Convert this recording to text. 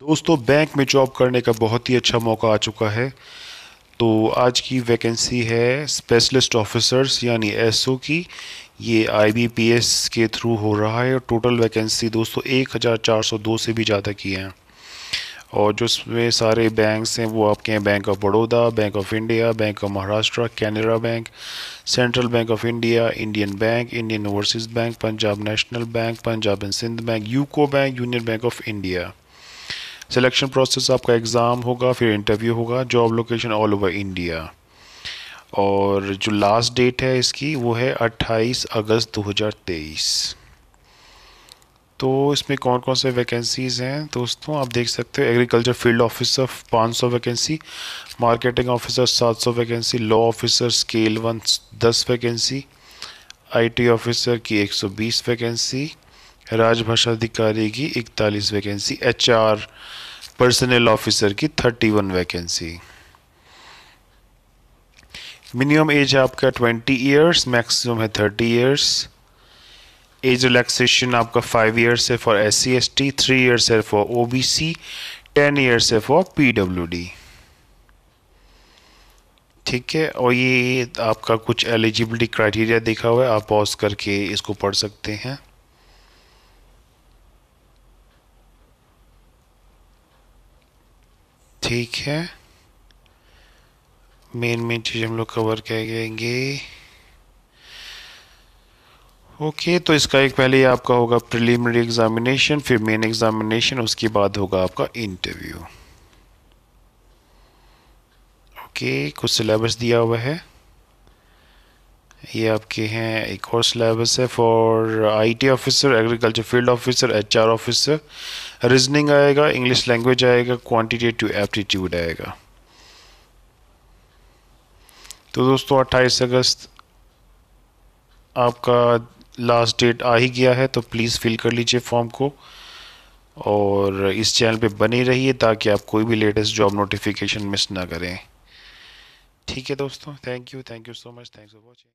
दोस्तों बैंक में जॉब करने का बहुत ही अच्छा मौका आ चुका है तो आज की वैकेंसी है स्पेशलिस्ट ऑफिसर्स यानी एसओ की ये आईबीपीएस के थ्रू हो रहा है और टोटल वैकेंसी दोस्तों 1402 से भी ज़्यादा की हैं और जो इसमें सारे बैंक्स हैं वो आपके हैं bank of Baroda bank of India bank of Maharashtra Canara bank central bank of India Indian bank Indian overseas bank Punjab national bank Punjab and Sind bank UCO bank union bank of India selection process आपका एग्ज़ाम होगा फिर interview होगा job location all over India और जो last date है इसकी वो है 28 अगस्त 2023 तो इसमें कौन कौन से वैकेंसीज़ हैं दोस्तों आप देख सकते हो agriculture field officer 500 vacancy marketing officer 700 vacancy law officer scale one दस वैकेंसी आईटी ऑफिसर की 120 वैकेंसी राजभाषा अधिकारी की इकतालीस vacancy H R personnel officer की thirty one vacancy minimum age आपका ट्वेंटी ईयर्स मैक्सिमम है थर्टी ईयर्स एज रिलैक्सेशन आपका फाइव ईयर्स है for S C S T three years है for O B C ten years है for P W D ठीक है और ये आपका कुछ एलिजिबिलिटी क्राइटेरिया देखा हुआ है आप पॉज करके इसको पढ़ सकते हैं ठीक है मेन मेन चीज़ हम लोग कवर करेंगे ओके तो इसका एक पहले आपका होगा प्रिलिमिनरी एग्ज़ामिनेशन फिर मेन एग्ज़ामिनेशन उसके बाद होगा आपका इंटरव्यू ओके कुछ सिलेबस दिया हुआ है ये आपके हैं एक और सिलेबस है for IT officer agriculture field officer HR officer reasoning आएगा इंग्लिश लैंग्वेज आएगा क्वांटिटेटिव एप्टीट्यूड आएगा तो दोस्तों 28 अगस्त आपका लास्ट डेट आ ही गया है तो प्लीज़ फिल कर लीजिए फॉर्म को और इस चैनल पे बने रहिए ताकि आप कोई भी लेटेस्ट जॉब नोटिफिकेशन मिस ना करें ठीक है दोस्तों thank you thank you so much thanks for watching